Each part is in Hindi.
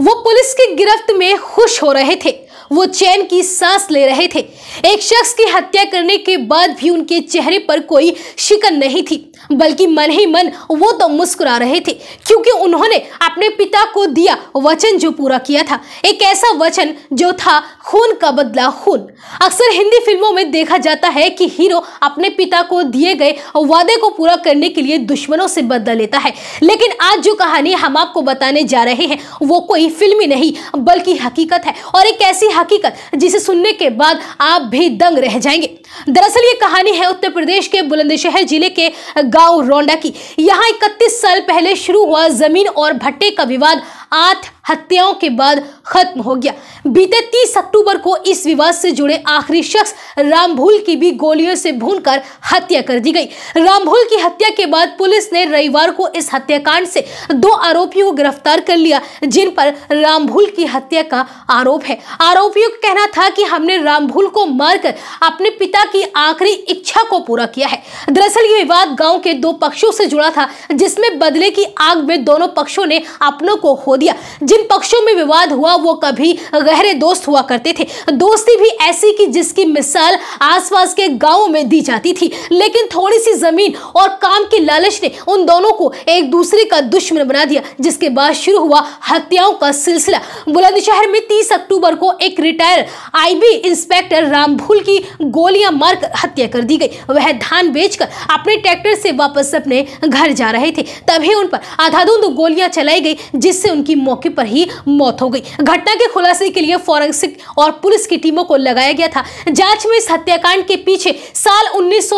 वो पुलिस की गिरफ्त में खुश हो रहे थे वो चैन की सांस ले रहे थे एक शख्स की हत्या करने के बाद भी उनके चेहरे पर कोई शिकन नहीं थी बल्कि मन ही मन वो तो मुस्कुरा रहे थे क्योंकि उन्होंने अपने पिता को दिया वचन जो पूरा किया था एक ऐसा वचन जो था खून का बदला खून अक्सर हिंदी फिल्मों में देखा जाता है कि हीरो अपने पिता को दिए गए वादे को पूरा करने के लिए दुश्मनों से बदला लेता है लेकिन आज जो कहानी हम आपको बताने जा रहे हैं वो कोई फिल्मी नहीं बल्कि हकीकत है और एक ऐसी हकीकत जिसे सुनने के बाद आप भी दंग रह जाएंगे दरअसल ये कहानी है उत्तर प्रदेश के बुलंदशहर जिले के गांव रोंडा की यहाँ इकतीस साल पहले शुरू हुआ जमीन और भट्टे का विवाद आठ हत्याओं के बाद खत्म हो गया बीते 30 अक्टूबर को इस विवाद से जुड़े आखिरी शख्स रामभूल की भी गोलियों से भूनकर हत्या कर दी गई रामभूल की हत्या के बाद पुलिस ने रविवार को इस हत्याकांड से दो आरोपियों को गिरफ्तार कर लिया जिन पर रामभूल की हत्या का आरोप है आरोपियों का कहना था कि हमने रामभूल को मारकर अपने पिता की आखिरी इच्छा को पूरा किया है दरअसल ये विवाद गाँव के दो पक्षों से जुड़ा था जिसमें बदले की आग में दोनों पक्षों ने अपनों को खो दिया जिन पक्षों में विवाद हुआ वो कभी गहरे दोस्त हुआ करते थे दोस्ती भी ऐसी की जिसकी मिसाल आसपास के गाँव में दी जाती थी लेकिन थोड़ी सी जमीन और काम की लालच ने उन दोनों को एक दूसरे का दुश्मन बना दिया जिसके बाद शुरू हुआ हत्याओं का सिलसिला बुलंदशहर में तीस अक्टूबर को एक रिटायर आई इंस्पेक्टर रामभूल की गोलियां मार हत्या कर दी गई वह धान बेचकर अपने ट्रैक्टर से वापस अपने घर जा रहे थे तभी उन पर आधाधुंध गोलियां चलाई गई जिससे उनकी मौके पर पर ही मौत हो गई घटना के खुलासे के लिए फॉरेंसिक और पुलिस की टीमों को लगाया गया था जांच में इस हत्याकांड के पीछे साल उन्नीस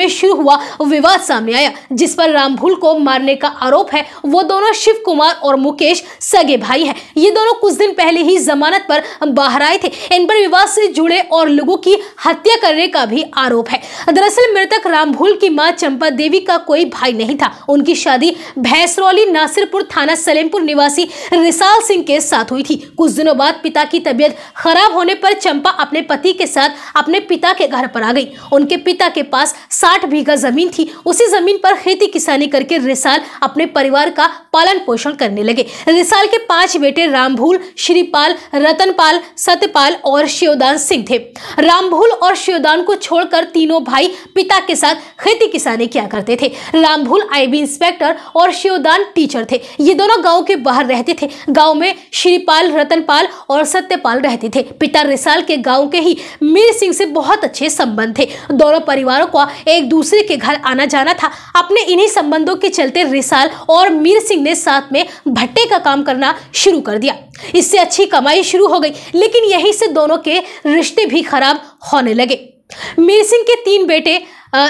में शुरू हुआ विवाद सामने आया जिस पर रामभूल को मारने का आरोप है वो दोनों शिव कुमार और मुकेश सगे भाई हैं ये दोनों कुछ दिन पहले ही जमानत पर बाहर आए थे इन पर विवाद से जुड़े और लोगों की हत्या करने का भी आरोप है दरअसल मृतक रामभूल की मां चंपा देवी का कोई भाई नहीं था उनकी शादी भैंसरौली नासिरपुर थाना सलेमपुर निवासी रिसा विशाल सिंह के साथ हुई थी कुछ दिनों बाद पिता की तबीयत खराब होने पर चंपा अपने पति के साथ अपने पिता के घर पर आ गई उनके पिता के पास साठ बीघा जमीन थी उसी जमीन पर खेती किसानी करके रिसाल अपने परिवार का पालन पोषण करने लगे रिसाल के पांच बेटे रामभूल श्रीपाल रतनपाल सत्यपाल और शिवदान सिंह थे रामभूल और शिवदान को छोड़कर तीनों भाई पिता के साथ खेती किसानी किया करते थे रामभूल आईबी इंस्पेक्टर और शिवदान टीचर थे ये दोनों गांव के बाहर रहते थे गांव में श्रीपाल रतनपाल और सत्यपाल रहते थे पिता रिसाल के गाँव के ही मीर सिंह से बहुत अच्छे संबंध थे दोनों परिवारों का एक दूसरे के घर आना जाना था अपने इन्हीं संबंधों के चलते रिसाल और मीर सिंह ने साथ में भट्टे का काम करना शुरू कर दिया इससे अच्छी कमाई शुरू हो गई लेकिन यहीं से दोनों के रिश्ते भी खराब होने लगे मीर सिंह के तीन बेटे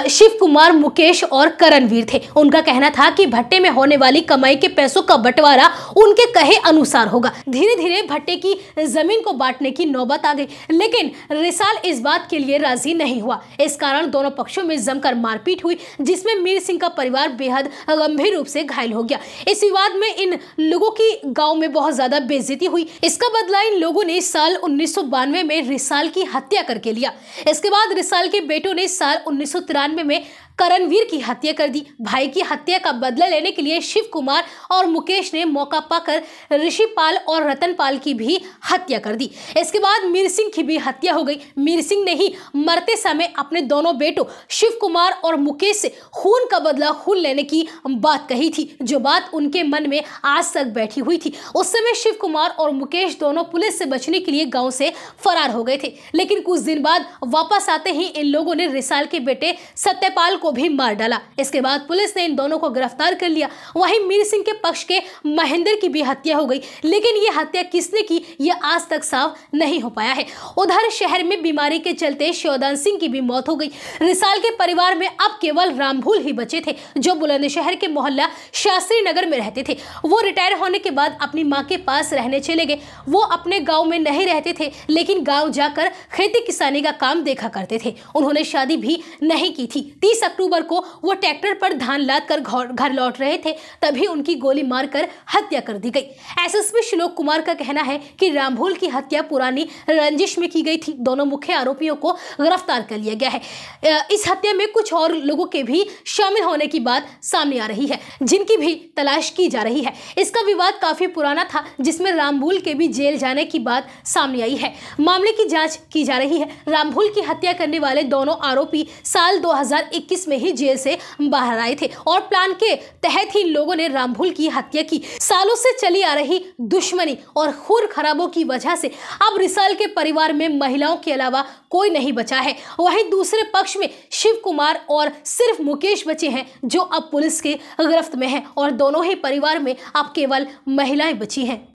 शिव कुमार मुकेश और करणवीर थे उनका कहना था कि भट्टे में होने वाली कमाई के पैसों का बंटवारा उनके कहे अनुसार होगा धीरे धीरे भट्टे की जमीन को बांटने की नौबत आ गई लेकिन रिसाल इस बात के लिए राजी नहीं हुआ इस कारण दोनों पक्षों में जमकर मारपीट हुई जिसमें मीर सिंह का परिवार बेहद गंभीर रूप से घायल हो गया इस विवाद में इन लोगों की गाँव में बहुत ज्यादा बेजती हुई इसका बदला इन लोगों ने साल उन्नीस में रिसाल की हत्या करके लिया इसके बाद रिसाल के बेटों ने साल उन्नीस में करणवीर की हत्या कर दी भाई की हत्या का बदला लेने के लिए शिव कुमार और मुकेश ने मौका पाकर ऋषिपाल और रतनपाल की भी हत्या कर दी इसके बाद मीर सिंह की भी हत्या हो गई मीर सिंह ने ही मरते समय अपने दोनों बेटों शिव कुमार और मुकेश से खून का बदला खून लेने की बात कही थी जो बात उनके मन में आज तक बैठी हुई थी उस समय शिव कुमार और मुकेश दोनों पुलिस से बचने के लिए गाँव से फरार हो गए थे लेकिन कुछ दिन बाद वापस आते ही इन लोगों ने रिसाल के बेटे सत्यपाल को भी मार डाला इसके बाद पुलिस ने इन दोनों को गिरफ्तार कर लिया वहीं मीर सिंह के पक्ष के महेंद्र की भी हत्या हो गई लेकिन ये हत्या किसने की ये आज तक साफ नहीं हो पाया है उधर शहर में बीमारी के चलते शिवदान सिंह की भी मौत हो गई रिसाल के परिवार में अब केवल रामभूल ही बचे थे जो बुलंदशहर के मोहल्ला शास्त्री नगर में रहते थे वो रिटायर होने के बाद अपनी माँ के पास रहने चले गए वो अपने गाँव में नहीं रहते थे लेकिन गाँव जाकर खेती किसानी का काम देखा करते थे उन्होंने शादी भी नहीं की थी तीस अक्टूबर को वो ट्रैक्टर पर धान लाद कर घर लौट रहे थे तभी उनकी गोली मारकर हत्या कर दी गई एसएसपी श्लोक कुमार का कहना है कि रामभूल की हत्या पुरानी रंजिश में की गई थी दोनों मुख्य आरोपियों को गिरफ्तार कर लिया गया है इस हत्या में कुछ और लोगों के भी शामिल होने की बात सामने आ रही है जिनकी भी तलाश की जा रही है इसका विवाद काफी पुराना था जिसमें रामभूल के भी जेल जाने की बात सामने आई है मामले की जांच की जा रही है रामभूल की हत्या करने वाले दोनों आरोपी साल 2021 में ही जेल से बाहर आए थे और प्लान के तहत ही लोगों ने रामभूल की हत्या की सालों से चली आ रही दुश्मनी और खून खराबों की वजह से अब रिसाल के परिवार में महिलाओं के अलावा कोई नहीं बचा है वहीं दूसरे पक्ष में शिव कुमार और सिर्फ मुकेश बचे हैं जो अब पुलिस के गिरफ्त में हैं और दोनों ही परिवार में अब केवल महिलाएं बची हैं